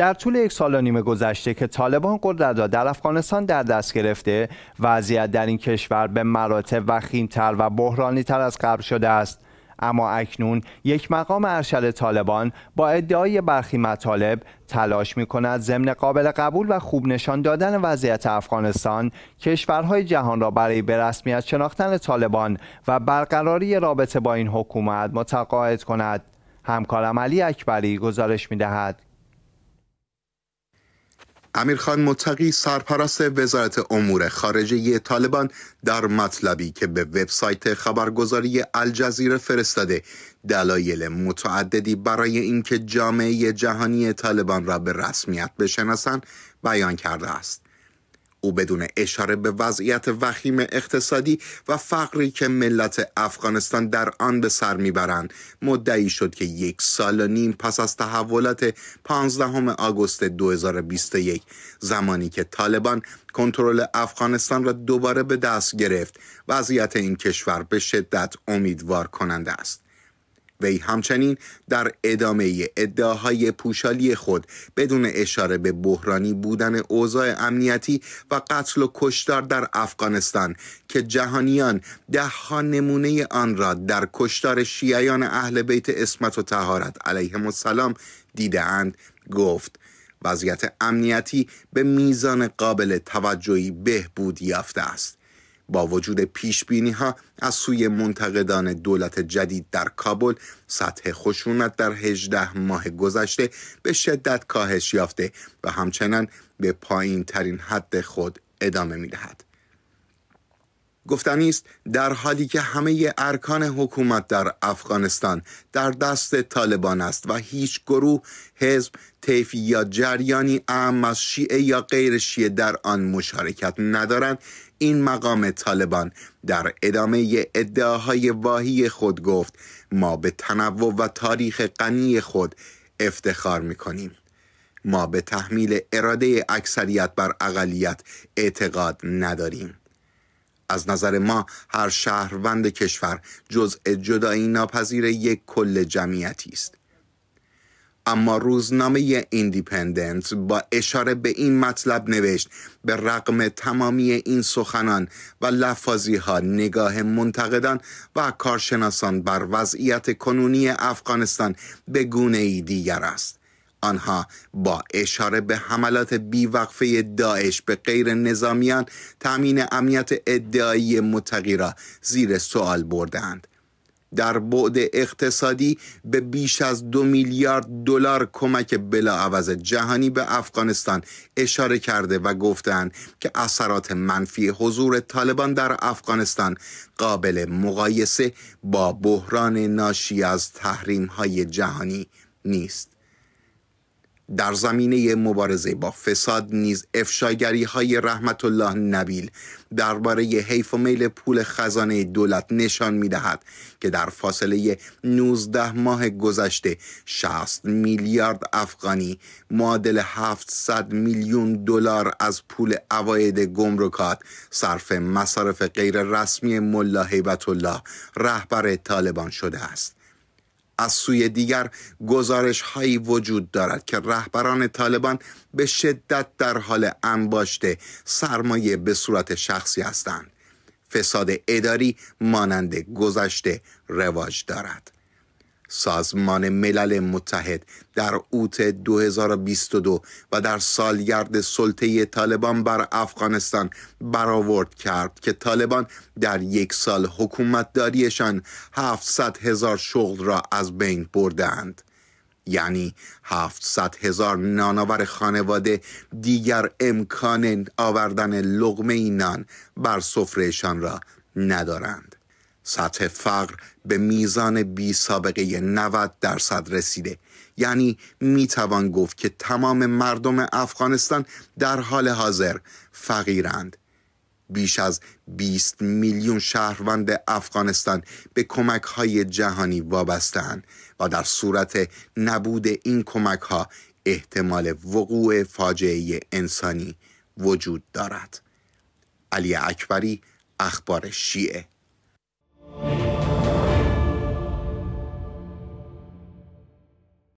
در طول یک سال و نیم گذشته که طالبان قدرت را در افغانستان در دست گرفته وضعیت در این کشور به مراتب وخیمتر و بحرانیتر از قبل شده است اما اکنون یک مقام ارشد طالبان با ادعای برخی مطالب تلاش می کند ضمن قابل قبول و خوب نشان دادن وضعیت افغانستان کشورهای جهان را برای به رسمیت شناختن طالبان و برقراری رابطه با این حکومت متقاعد کند همکارم علی اکبری گزارش می دهد امیرخان متقی سرپرست وزارت امور خارجه طالبان در مطلبی که به وبسایت خبرگزاری الجزیره فرستاده دلایل متعددی برای اینکه جامعه جهانی طالبان را به رسمیت بشناسند بیان کرده است او بدون اشاره به وضعیت وخیم اقتصادی و فقری که ملت افغانستان در آن به سر میبرند مدعی شد که یک سال و نیم پس از تحولات 15 آگوست 2021 زمانی که طالبان کنترل افغانستان را دوباره به دست گرفت وضعیت این کشور به شدت امیدوار کننده است وی همچنین در ادامه ادعاهای پوشالی خود بدون اشاره به بحرانی بودن اوضاع امنیتی و قتل و کشتار در افغانستان که جهانیان ده ها نمونه آن را در کشتار شیعیان اهل بیت اسمت و تهارت علیهم السلام دیدهاند گفت وضعیت امنیتی به میزان قابل توجهی بهبود یافته است با وجود پیش بینی ها از سوی منتقدان دولت جدید در کابل سطح خشونت در 18 ماه گذشته به شدت کاهش یافته و همچنان به پایین ترین حد خود ادامه می دهد. گفتنی است در حالی که همه ارکان حکومت در افغانستان در دست طالبان است و هیچ گروه حزب طیفی یا جریانی اهم از شیعه یا غیر شیعه در آن مشارکت ندارند این مقام طالبان در ادامه ادعاهای واهی خود گفت ما به تنوع و تاریخ غنی خود افتخار میکنیم ما به تحمیل اراده اکثریت بر اقلیت اعتقاد نداریم از نظر ما هر شهروند کشور جزء جدایی ناپذیر یک کل جمعیتی است اما روزنامه ایندیپندنت با اشاره به این مطلب نوشت به رغم تمامی این سخنان و لفاظی ها نگاه منتقدان و کارشناسان بر وضعیت کنونی افغانستان به گونه ای دیگر است آنها با اشاره به حملات بیوقفه داعش به غیر نظامیان تامین امنیت ادعایی متقی را زیر سوال بردند در بعد اقتصادی به بیش از دو میلیارد دلار کمک بلاعوض جهانی به افغانستان اشاره کرده و گفتند که اثرات منفی حضور طالبان در افغانستان قابل مقایسه با بحران ناشی از تحریم های جهانی نیست. در زمینه مبارزه با فساد نیز افشاگری های رحمت الله نبیل درباره حیف و میل پول خزانه دولت نشان می دهد که در فاصله 19 ماه گذشته 60 میلیارد افغانی معادل 700 میلیون دلار از پول اواید گمرکات صرف مصارف غیر رسمی ملا الله رهبر طالبان شده است از سوی دیگر گزارش هایی وجود دارد که رهبران طالبان به شدت در حال انباشته سرمایه به صورت شخصی هستند. فساد اداری مانند گذشته رواج دارد. سازمان ملل متحد در اوت 2022 و در سالگرد سلطه طالبان بر افغانستان برآورد کرد که طالبان در یک سال حکومتداریشان 700 هزار شغل را از بین بردند. یعنی 700 هزار نانآور خانواده دیگر امکان آوردن لغمه نان بر سفرهشان را ندارند. سطح فقر به میزان بی سابقه 90 درصد رسیده یعنی میتوان گفت که تمام مردم افغانستان در حال حاضر فقیرند بیش از 20 میلیون شهروند افغانستان به کمک های جهانی وابستند و در صورت نبود این کمک ها احتمال وقوع فاجعه انسانی وجود دارد علی اکبری اخبار شیعه